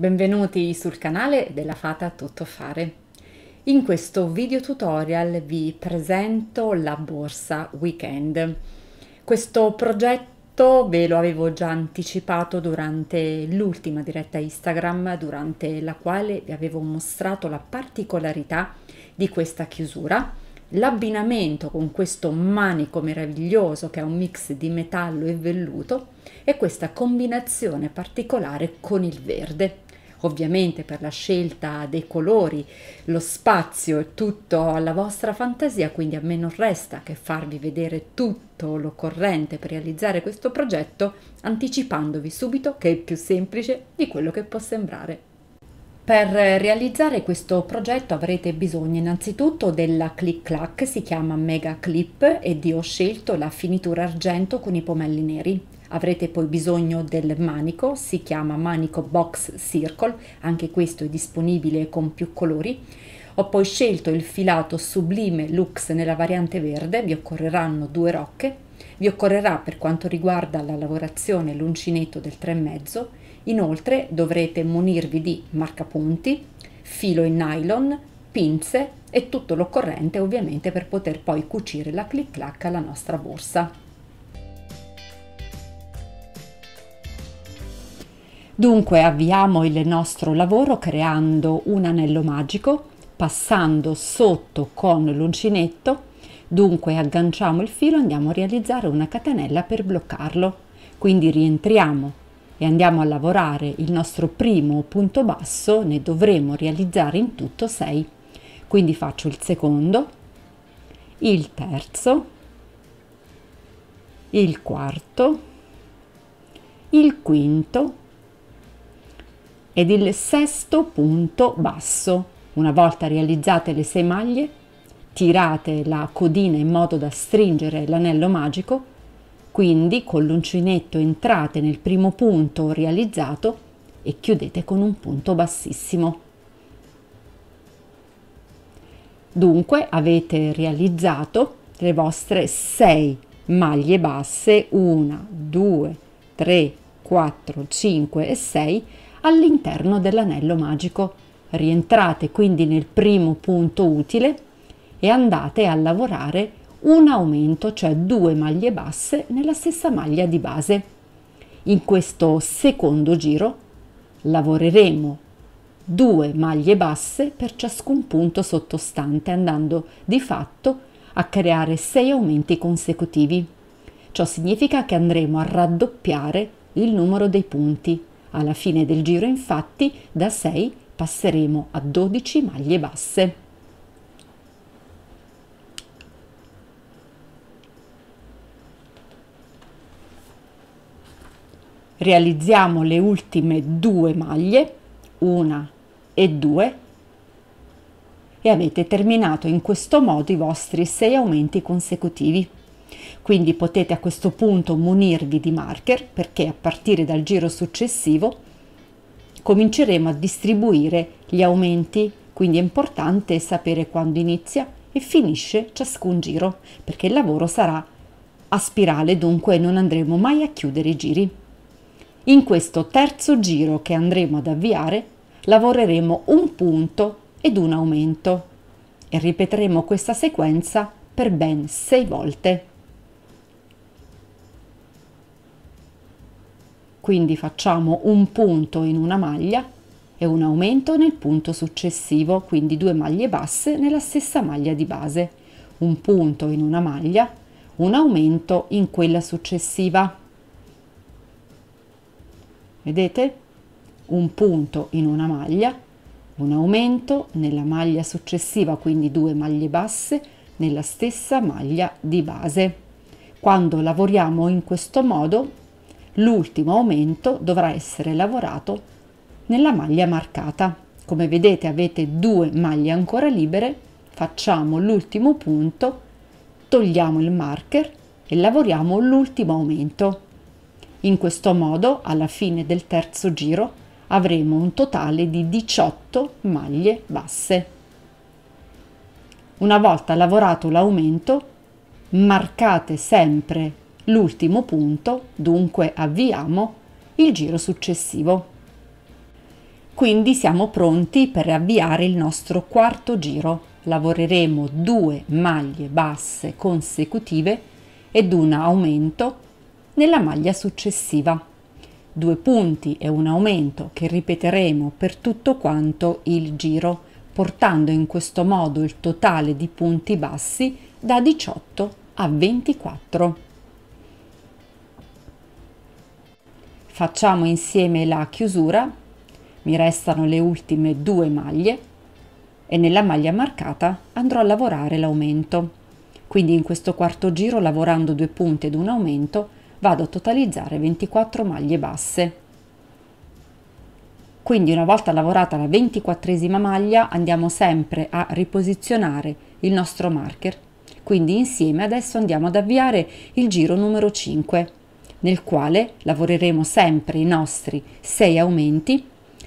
Benvenuti sul canale della Fata Tuttofare. In questo video tutorial vi presento la borsa weekend. Questo progetto ve lo avevo già anticipato durante l'ultima diretta Instagram durante la quale vi avevo mostrato la particolarità di questa chiusura l'abbinamento con questo manico meraviglioso che è un mix di metallo e velluto e questa combinazione particolare con il verde ovviamente per la scelta dei colori, lo spazio è tutto alla vostra fantasia, quindi a me non resta che farvi vedere tutto l'occorrente per realizzare questo progetto anticipandovi subito che è più semplice di quello che può sembrare. Per realizzare questo progetto avrete bisogno innanzitutto della click clack, si chiama Mega Clip ed io ho scelto la finitura argento con i pomelli neri. Avrete poi bisogno del manico, si chiama manico box circle, anche questo è disponibile con più colori. Ho poi scelto il filato Sublime Lux nella variante verde, vi occorreranno due rocche. Vi occorrerà per quanto riguarda la lavorazione l'uncinetto del 3,5, inoltre dovrete munirvi di marcapunti, filo in nylon, pinze e tutto l'occorrente ovviamente per poter poi cucire la clic-clac alla nostra borsa. Dunque avviamo il nostro lavoro creando un anello magico, passando sotto con l'uncinetto, dunque agganciamo il filo, andiamo a realizzare una catenella per bloccarlo. Quindi rientriamo e andiamo a lavorare il nostro primo punto basso, ne dovremo realizzare in tutto 6. Quindi faccio il secondo, il terzo, il quarto, il quinto ed il sesto punto basso. Una volta realizzate le sei maglie, tirate la codina in modo da stringere l'anello magico, quindi con l'uncinetto entrate nel primo punto realizzato e chiudete con un punto bassissimo. Dunque avete realizzato le vostre sei maglie basse, 1, 2, 3, 4, 5 e 6 all'interno dell'anello magico. Rientrate quindi nel primo punto utile e andate a lavorare un aumento, cioè due maglie basse nella stessa maglia di base. In questo secondo giro lavoreremo due maglie basse per ciascun punto sottostante, andando di fatto a creare sei aumenti consecutivi. Ciò significa che andremo a raddoppiare il numero dei punti alla fine del giro infatti da 6 passeremo a 12 maglie basse. Realizziamo le ultime due maglie, una e due, e avete terminato in questo modo i vostri 6 aumenti consecutivi quindi potete a questo punto munirvi di marker perché a partire dal giro successivo cominceremo a distribuire gli aumenti, quindi è importante sapere quando inizia e finisce ciascun giro perché il lavoro sarà a spirale dunque non andremo mai a chiudere i giri. In questo terzo giro che andremo ad avviare lavoreremo un punto ed un aumento e ripeteremo questa sequenza per ben sei volte. Quindi facciamo un punto in una maglia e un aumento nel punto successivo, quindi due maglie basse nella stessa maglia di base. Un punto in una maglia, un aumento in quella successiva. Vedete? Un punto in una maglia, un aumento nella maglia successiva, quindi due maglie basse nella stessa maglia di base. Quando lavoriamo in questo modo L'ultimo aumento dovrà essere lavorato nella maglia marcata. Come vedete avete due maglie ancora libere, facciamo l'ultimo punto, togliamo il marker e lavoriamo l'ultimo aumento. In questo modo, alla fine del terzo giro, avremo un totale di 18 maglie basse. Una volta lavorato l'aumento, marcate sempre L'ultimo punto, dunque avviamo il giro successivo. Quindi siamo pronti per avviare il nostro quarto giro. Lavoreremo due maglie basse consecutive ed un aumento nella maglia successiva. Due punti e un aumento che ripeteremo per tutto quanto il giro, portando in questo modo il totale di punti bassi da 18 a 24. facciamo insieme la chiusura mi restano le ultime due maglie e nella maglia marcata andrò a lavorare l'aumento quindi in questo quarto giro lavorando due punte ed un aumento vado a totalizzare 24 maglie basse quindi una volta lavorata la ventiquattresima maglia andiamo sempre a riposizionare il nostro marker quindi insieme adesso andiamo ad avviare il giro numero 5 nel quale lavoreremo sempre i nostri 6 aumenti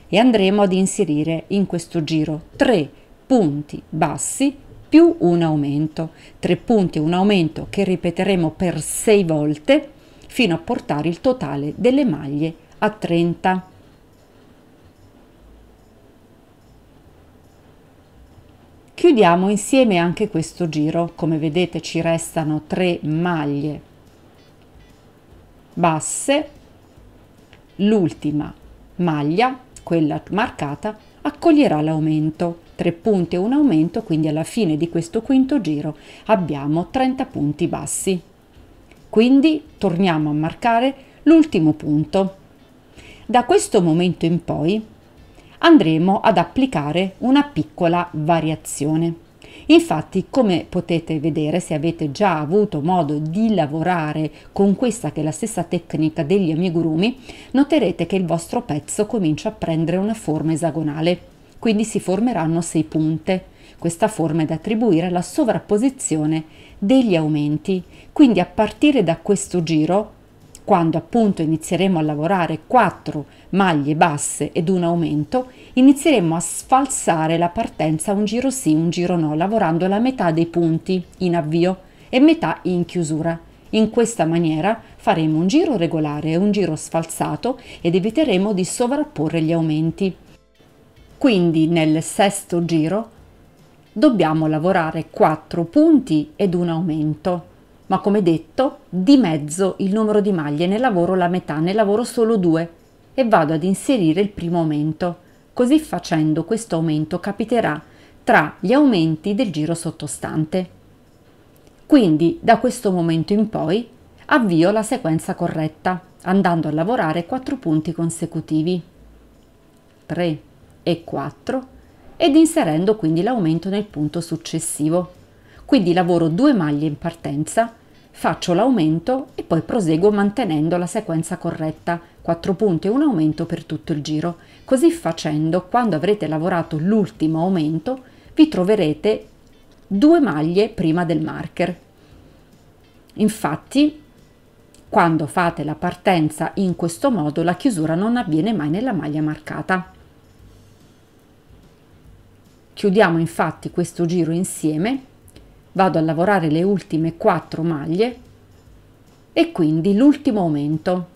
e andremo ad inserire in questo giro 3 punti bassi più un aumento, 3 punti e un aumento che ripeteremo per 6 volte fino a portare il totale delle maglie a 30. Chiudiamo insieme anche questo giro, come vedete ci restano 3 maglie basse, l'ultima maglia, quella marcata, accoglierà l'aumento. 3 punti e un aumento, quindi alla fine di questo quinto giro abbiamo 30 punti bassi. Quindi torniamo a marcare l'ultimo punto. Da questo momento in poi andremo ad applicare una piccola variazione. Infatti, come potete vedere se avete già avuto modo di lavorare con questa che è la stessa tecnica degli amigurumi, noterete che il vostro pezzo comincia a prendere una forma esagonale, quindi si formeranno sei punte. Questa forma è da attribuire alla sovrapposizione degli aumenti, quindi a partire da questo giro quando appunto inizieremo a lavorare 4 maglie basse ed un aumento, inizieremo a sfalsare la partenza un giro sì, un giro no, lavorando la metà dei punti in avvio e metà in chiusura. In questa maniera faremo un giro regolare e un giro sfalsato ed eviteremo di sovrapporre gli aumenti. Quindi nel sesto giro dobbiamo lavorare 4 punti ed un aumento ma come detto di mezzo il numero di maglie, ne lavoro la metà, ne lavoro solo due e vado ad inserire il primo aumento. Così facendo questo aumento capiterà tra gli aumenti del giro sottostante. Quindi da questo momento in poi avvio la sequenza corretta andando a lavorare 4 punti consecutivi 3 e 4 ed inserendo quindi l'aumento nel punto successivo. Quindi lavoro 2 maglie in partenza faccio l'aumento e poi proseguo mantenendo la sequenza corretta, 4 punti e un aumento per tutto il giro. Così facendo, quando avrete lavorato l'ultimo aumento, vi troverete due maglie prima del marker. Infatti, quando fate la partenza in questo modo, la chiusura non avviene mai nella maglia marcata. Chiudiamo infatti questo giro insieme vado a lavorare le ultime 4 maglie e quindi l'ultimo aumento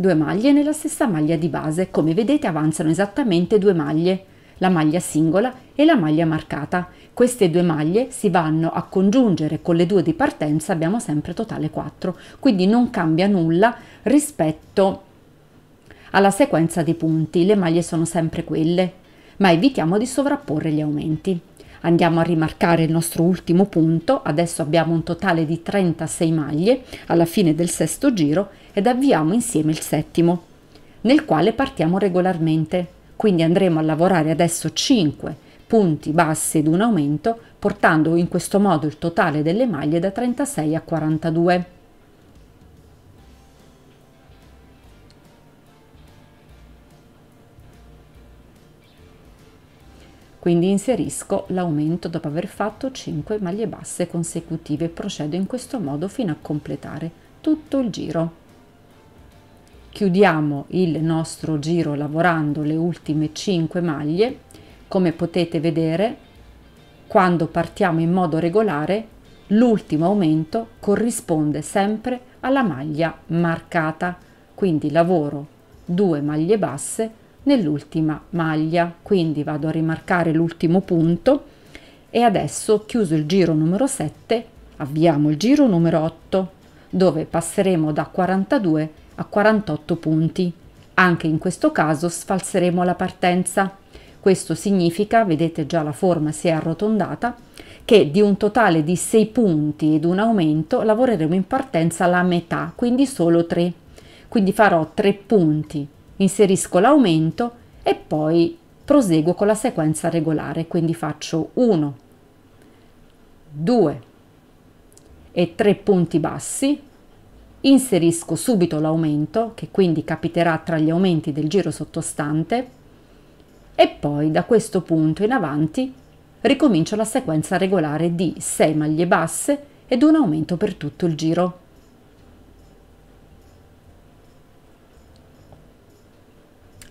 Due maglie nella stessa maglia di base come vedete avanzano esattamente due maglie la maglia singola e la maglia marcata queste due maglie si vanno a congiungere con le due di partenza abbiamo sempre totale 4 quindi non cambia nulla rispetto alla sequenza dei punti le maglie sono sempre quelle ma evitiamo di sovrapporre gli aumenti andiamo a rimarcare il nostro ultimo punto, adesso abbiamo un totale di 36 maglie alla fine del sesto giro ed avviamo insieme il settimo, nel quale partiamo regolarmente. Quindi andremo a lavorare adesso 5 punti bassi ed un aumento, portando in questo modo il totale delle maglie da 36 a 42. Quindi inserisco l'aumento dopo aver fatto 5 maglie basse consecutive e procedo in questo modo fino a completare tutto il giro. Chiudiamo il nostro giro lavorando le ultime 5 maglie. Come potete vedere, quando partiamo in modo regolare, l'ultimo aumento corrisponde sempre alla maglia marcata. Quindi lavoro 2 maglie basse nell'ultima maglia quindi vado a rimarcare l'ultimo punto e adesso chiuso il giro numero 7 avviamo il giro numero 8 dove passeremo da 42 a 48 punti anche in questo caso sfalseremo la partenza questo significa vedete già la forma si è arrotondata che di un totale di 6 punti ed un aumento lavoreremo in partenza la metà quindi solo 3 quindi farò 3 punti inserisco l'aumento e poi proseguo con la sequenza regolare, quindi faccio 1, 2 e 3 punti bassi, inserisco subito l'aumento, che quindi capiterà tra gli aumenti del giro sottostante, e poi da questo punto in avanti ricomincio la sequenza regolare di 6 maglie basse ed un aumento per tutto il giro.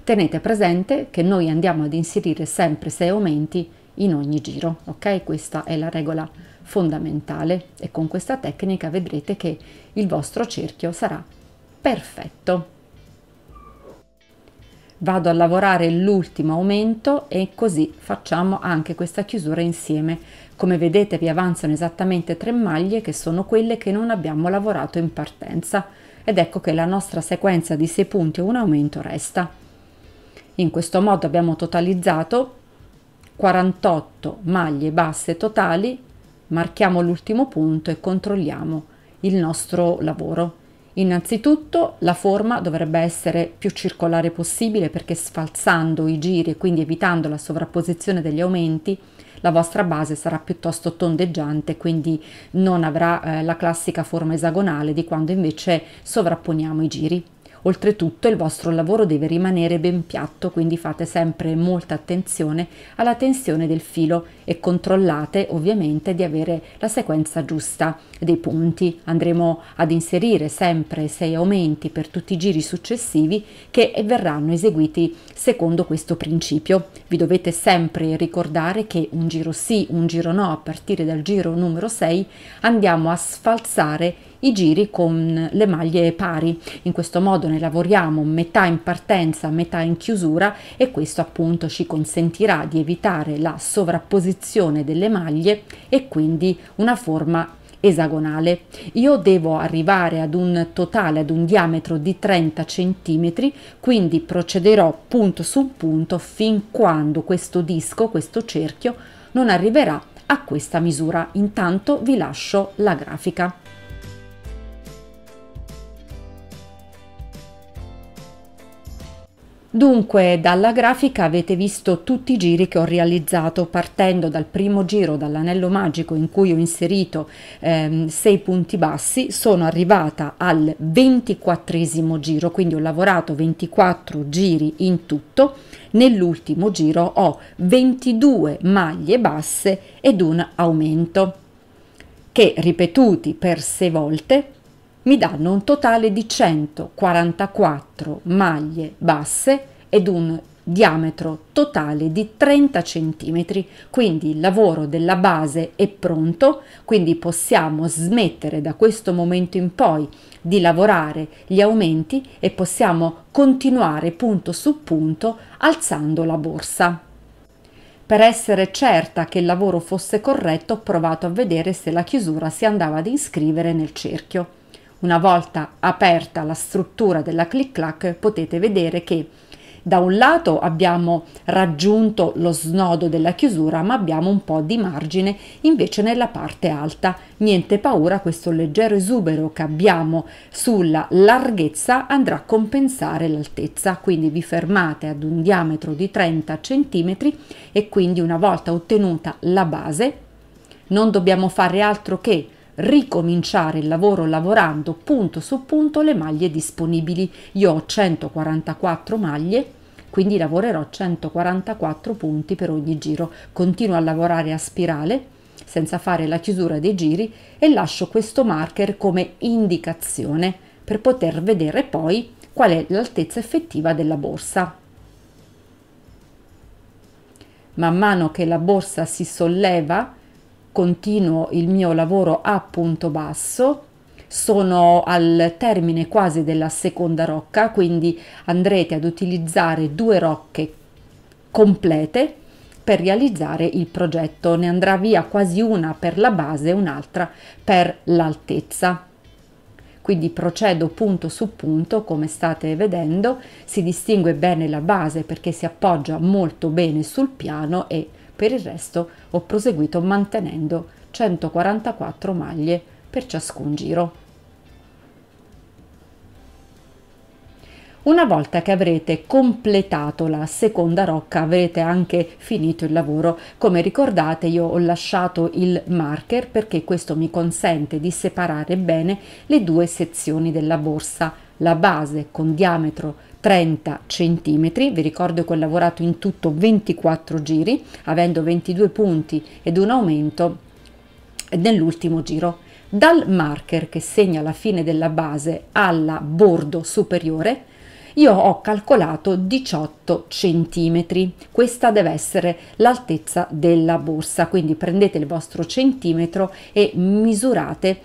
Tenete presente che noi andiamo ad inserire sempre 6 aumenti in ogni giro, ok? Questa è la regola fondamentale e con questa tecnica vedrete che il vostro cerchio sarà perfetto. Vado a lavorare l'ultimo aumento e così facciamo anche questa chiusura insieme. Come vedete vi avanzano esattamente tre maglie che sono quelle che non abbiamo lavorato in partenza ed ecco che la nostra sequenza di 6 punti e un aumento resta. In questo modo abbiamo totalizzato 48 maglie basse totali, marchiamo l'ultimo punto e controlliamo il nostro lavoro. Innanzitutto la forma dovrebbe essere più circolare possibile perché sfalzando i giri e quindi evitando la sovrapposizione degli aumenti la vostra base sarà piuttosto tondeggiante quindi non avrà eh, la classica forma esagonale di quando invece sovrapponiamo i giri. Oltretutto il vostro lavoro deve rimanere ben piatto, quindi fate sempre molta attenzione alla tensione del filo e controllate ovviamente di avere la sequenza giusta dei punti. Andremo ad inserire sempre 6 aumenti per tutti i giri successivi che verranno eseguiti secondo questo principio. Vi dovete sempre ricordare che un giro sì, un giro no, a partire dal giro numero 6 andiamo a sfalsare i giri con le maglie pari. In questo modo ne lavoriamo metà in partenza, metà in chiusura e questo appunto ci consentirà di evitare la sovrapposizione delle maglie e quindi una forma esagonale. Io devo arrivare ad un totale, ad un diametro di 30 cm, quindi procederò punto su punto fin quando questo disco, questo cerchio, non arriverà a questa misura. Intanto vi lascio la grafica. Dunque, dalla grafica avete visto tutti i giri che ho realizzato partendo dal primo giro, dall'anello magico in cui ho inserito 6 ehm, punti bassi, sono arrivata al 24 giro, quindi ho lavorato 24 giri in tutto, nell'ultimo giro ho 22 maglie basse ed un aumento che ripetuti per 6 volte mi danno un totale di 144 maglie basse ed un diametro totale di 30 cm, quindi il lavoro della base è pronto, quindi possiamo smettere da questo momento in poi di lavorare gli aumenti e possiamo continuare punto su punto alzando la borsa. Per essere certa che il lavoro fosse corretto ho provato a vedere se la chiusura si andava ad iscrivere nel cerchio una volta aperta la struttura della click clack potete vedere che da un lato abbiamo raggiunto lo snodo della chiusura ma abbiamo un po' di margine invece nella parte alta niente paura questo leggero esubero che abbiamo sulla larghezza andrà a compensare l'altezza quindi vi fermate ad un diametro di 30 cm e quindi una volta ottenuta la base non dobbiamo fare altro che ricominciare il lavoro lavorando punto su punto le maglie disponibili. Io ho 144 maglie, quindi lavorerò 144 punti per ogni giro. Continuo a lavorare a spirale senza fare la chiusura dei giri e lascio questo marker come indicazione per poter vedere poi qual è l'altezza effettiva della borsa. Man mano che la borsa si solleva continuo il mio lavoro a punto basso, sono al termine quasi della seconda rocca, quindi andrete ad utilizzare due rocche complete per realizzare il progetto. Ne andrà via quasi una per la base e un'altra per l'altezza. Quindi procedo punto su punto, come state vedendo, si distingue bene la base perché si appoggia molto bene sul piano e per il resto ho proseguito mantenendo 144 maglie per ciascun giro. Una volta che avrete completato la seconda rocca avrete anche finito il lavoro. Come ricordate io ho lasciato il marker perché questo mi consente di separare bene le due sezioni della borsa, la base con diametro 30 cm, vi ricordo che ho lavorato in tutto 24 giri, avendo 22 punti ed un aumento nell'ultimo giro. Dal marker che segna la fine della base alla bordo superiore, io ho calcolato 18 cm. Questa deve essere l'altezza della borsa, quindi prendete il vostro centimetro e misurate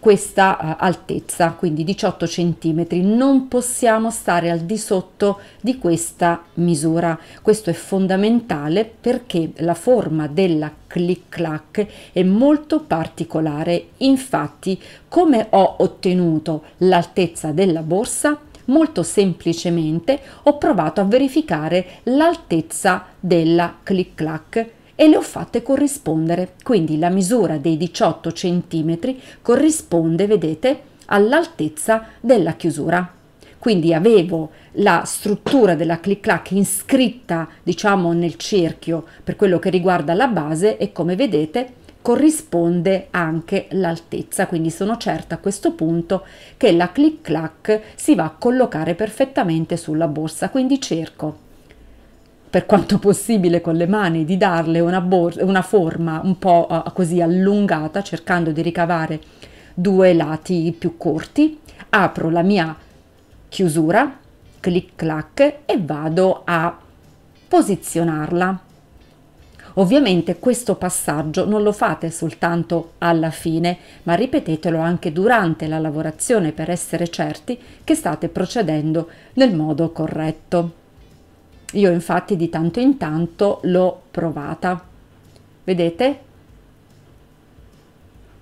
questa uh, altezza, quindi 18 cm. Non possiamo stare al di sotto di questa misura. Questo è fondamentale perché la forma della click clack è molto particolare. Infatti, come ho ottenuto l'altezza della borsa? Molto semplicemente ho provato a verificare l'altezza della click clack e le ho fatte corrispondere. Quindi la misura dei 18 cm corrisponde, vedete, all'altezza della chiusura. Quindi avevo la struttura della click clack iscritta, diciamo, nel cerchio per quello che riguarda la base e come vedete corrisponde anche l'altezza, quindi sono certa a questo punto che la click clack si va a collocare perfettamente sulla borsa, quindi cerco per quanto possibile con le mani, di darle una, una forma un po' uh, così allungata, cercando di ricavare due lati più corti. Apro la mia chiusura, clic clac e vado a posizionarla. Ovviamente questo passaggio non lo fate soltanto alla fine, ma ripetetelo anche durante la lavorazione per essere certi che state procedendo nel modo corretto. Io infatti di tanto in tanto l'ho provata. Vedete?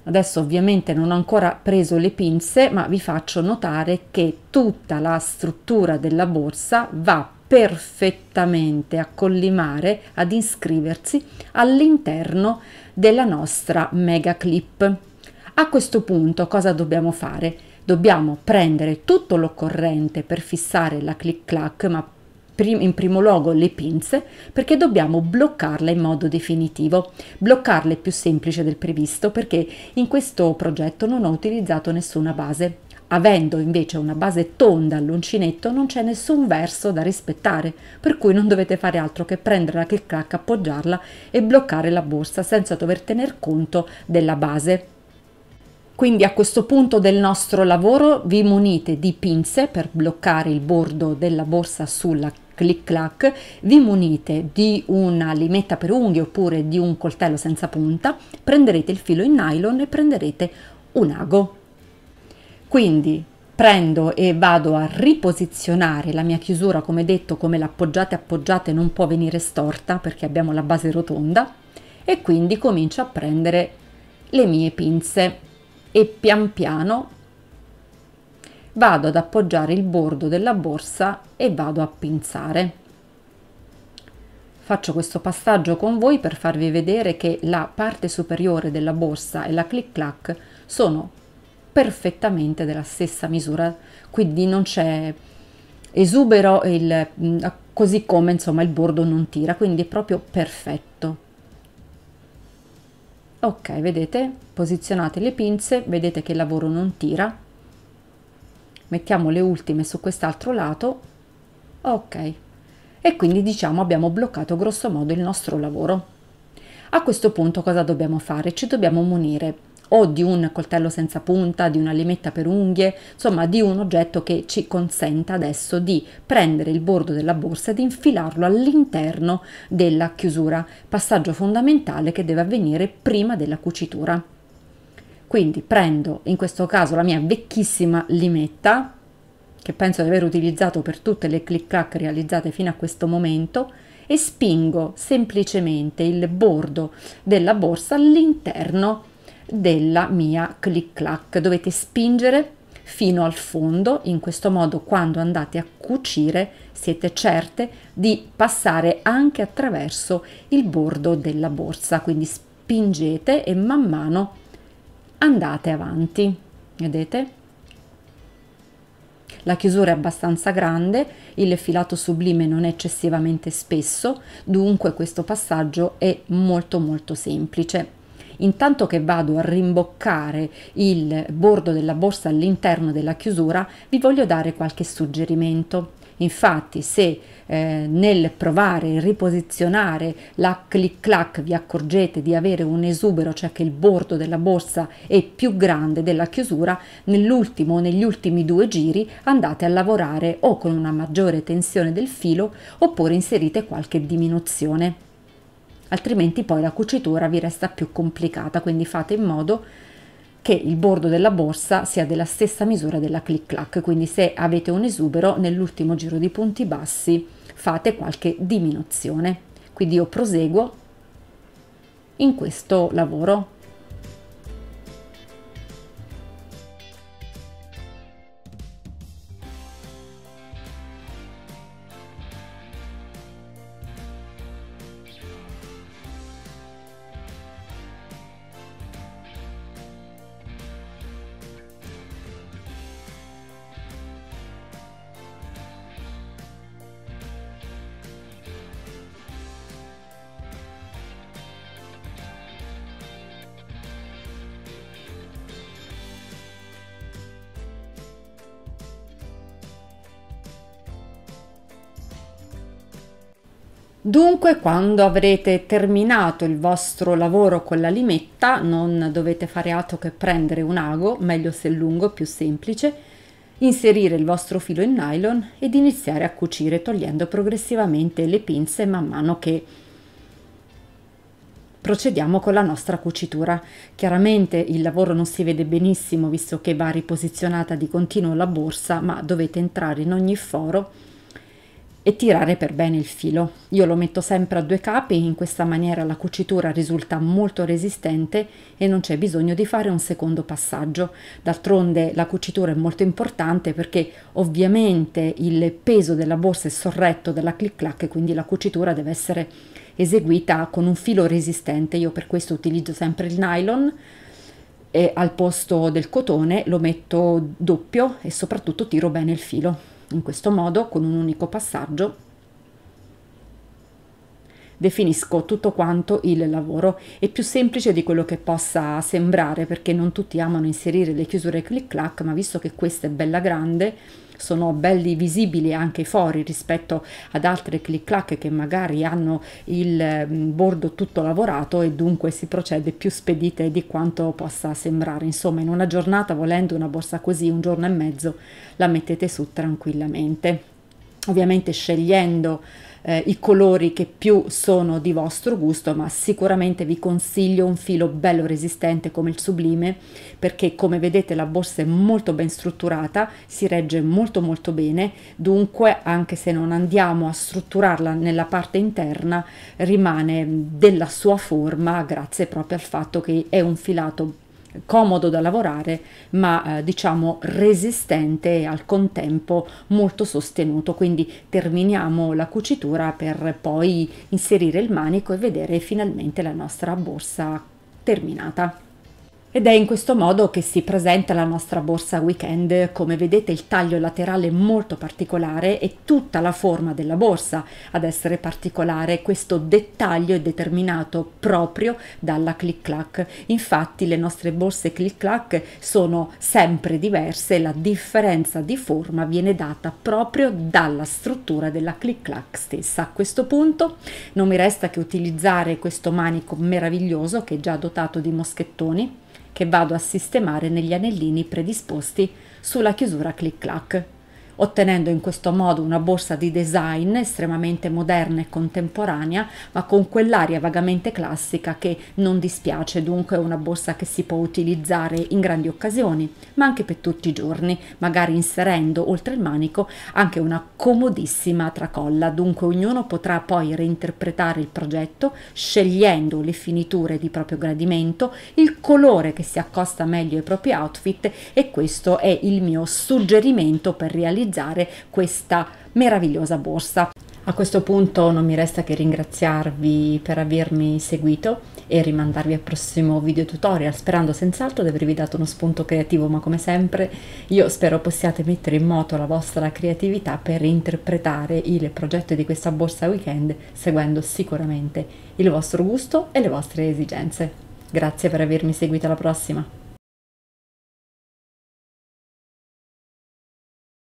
Adesso ovviamente non ho ancora preso le pinze, ma vi faccio notare che tutta la struttura della borsa va perfettamente a collimare, ad iscriversi all'interno della nostra mega clip. A questo punto cosa dobbiamo fare? Dobbiamo prendere tutto l'occorrente per fissare la click clack, ma prim- in primo luogo le pinze perché dobbiamo bloccarle in modo definitivo. Bloccarle è più semplice del previsto perché in questo progetto non ho utilizzato nessuna base. Avendo invece una base tonda all'uncinetto non c'è nessun verso da rispettare, per cui non dovete fare altro che prendere la click clack, appoggiarla e bloccare la borsa senza dover tener conto della base. Quindi a questo punto del nostro lavoro vi munite di pinze per bloccare il bordo della borsa sulla clic clac, vi munite di una limetta per unghie oppure di un coltello senza punta, prenderete il filo in nylon e prenderete un ago. Quindi prendo e vado a riposizionare la mia chiusura, come detto, come l'appoggiate appoggiate non può venire storta perché abbiamo la base rotonda e quindi comincio a prendere le mie pinze e pian piano vado ad appoggiare il bordo della borsa e vado a pinzare. Faccio questo passaggio con voi per farvi vedere che la parte superiore della borsa e la click clack sono perfettamente della stessa misura, quindi non c'è esubero il, mm, così come insomma il bordo non tira, quindi è proprio perfetto. Ok, vedete? Posizionate le pinze, vedete che il lavoro non tira, mettiamo le ultime su quest'altro lato ok e quindi diciamo abbiamo bloccato grosso modo il nostro lavoro a questo punto cosa dobbiamo fare ci dobbiamo munire o di un coltello senza punta, di una limetta per unghie, insomma di un oggetto che ci consenta adesso di prendere il bordo della borsa ed infilarlo all'interno della chiusura, passaggio fondamentale che deve avvenire prima della cucitura. Quindi prendo in questo caso la mia vecchissima limetta, che penso di aver utilizzato per tutte le click clack realizzate fino a questo momento, e spingo semplicemente il bordo della borsa all'interno della mia click clack. Dovete spingere fino al fondo, in questo modo quando andate a cucire siete certe di passare anche attraverso il bordo della borsa, quindi spingete e man mano andate avanti vedete la chiusura è abbastanza grande il filato sublime non è eccessivamente spesso dunque questo passaggio è molto molto semplice intanto che vado a rimboccare il bordo della borsa all'interno della chiusura vi voglio dare qualche suggerimento Infatti se eh, nel provare a riposizionare la click clack vi accorgete di avere un esubero, cioè che il bordo della borsa è più grande della chiusura, nell'ultimo o negli ultimi due giri andate a lavorare o con una maggiore tensione del filo oppure inserite qualche diminuzione altrimenti poi la cucitura vi resta più complicata quindi fate in modo che il bordo della borsa sia della stessa misura della click clack, quindi se avete un esubero nell'ultimo giro di punti bassi fate qualche diminuzione. Quindi io proseguo in questo lavoro. Dunque, quando avrete terminato il vostro lavoro con la limetta, non dovete fare altro che prendere un ago, meglio se lungo, più semplice, inserire il vostro filo in nylon ed iniziare a cucire togliendo progressivamente le pinze man mano che procediamo con la nostra cucitura. Chiaramente il lavoro non si vede benissimo visto che va riposizionata di continuo la borsa, ma dovete entrare in ogni foro e tirare per bene il filo. Io lo metto sempre a due capi, in questa maniera la cucitura risulta molto resistente e non c'è bisogno di fare un secondo passaggio. D'altronde la cucitura è molto importante perché ovviamente il peso della borsa è sorretto dalla click clack e quindi la cucitura deve essere eseguita con un filo resistente. Io per questo utilizzo sempre il nylon e al posto del cotone lo metto doppio e soprattutto tiro bene il filo. In questo modo, con un unico passaggio, definisco tutto quanto il lavoro. È più semplice di quello che possa sembrare perché non tutti amano inserire le chiusure clic-clac, ma visto che questa è bella grande, sono belli visibili anche fuori rispetto ad altre clic clac che magari hanno il mm, bordo tutto lavorato e dunque si procede più spedite di quanto possa sembrare insomma in una giornata volendo una borsa così un giorno e mezzo la mettete su tranquillamente ovviamente scegliendo eh, i colori che più sono di vostro gusto, ma sicuramente vi consiglio un filo bello resistente come il sublime, perché come vedete la borsa è molto ben strutturata, si regge molto molto bene, dunque anche se non andiamo a strutturarla nella parte interna, rimane della sua forma grazie proprio al fatto che è un filato comodo da lavorare ma eh, diciamo resistente e al contempo molto sostenuto quindi terminiamo la cucitura per poi inserire il manico e vedere finalmente la nostra borsa terminata ed è in questo modo che si presenta la nostra borsa weekend, come vedete il taglio laterale è molto particolare e tutta la forma della borsa ad essere particolare, questo dettaglio è determinato proprio dalla click clack, infatti le nostre borse click clack sono sempre diverse, la differenza di forma viene data proprio dalla struttura della click clack stessa. A questo punto non mi resta che utilizzare questo manico meraviglioso che è già dotato di moschettoni che vado a sistemare negli anellini predisposti sulla chiusura clic-clac ottenendo in questo modo una borsa di design estremamente moderna e contemporanea, ma con quell'aria vagamente classica che non dispiace, dunque una borsa che si può utilizzare in grandi occasioni, ma anche per tutti i giorni, magari inserendo oltre il manico anche una comodissima tracolla, dunque ognuno potrà poi reinterpretare il progetto scegliendo le finiture di proprio gradimento, il colore che si accosta meglio ai propri outfit e questo è il mio suggerimento per realizzare utilizzare questa meravigliosa borsa. A questo punto non mi resta che ringraziarvi per avermi seguito e rimandarvi al prossimo video tutorial sperando senz'altro di avervi dato uno spunto creativo ma come sempre io spero possiate mettere in moto la vostra creatività per interpretare il progetto di questa borsa weekend seguendo sicuramente il vostro gusto e le vostre esigenze. Grazie per avermi seguito alla prossima!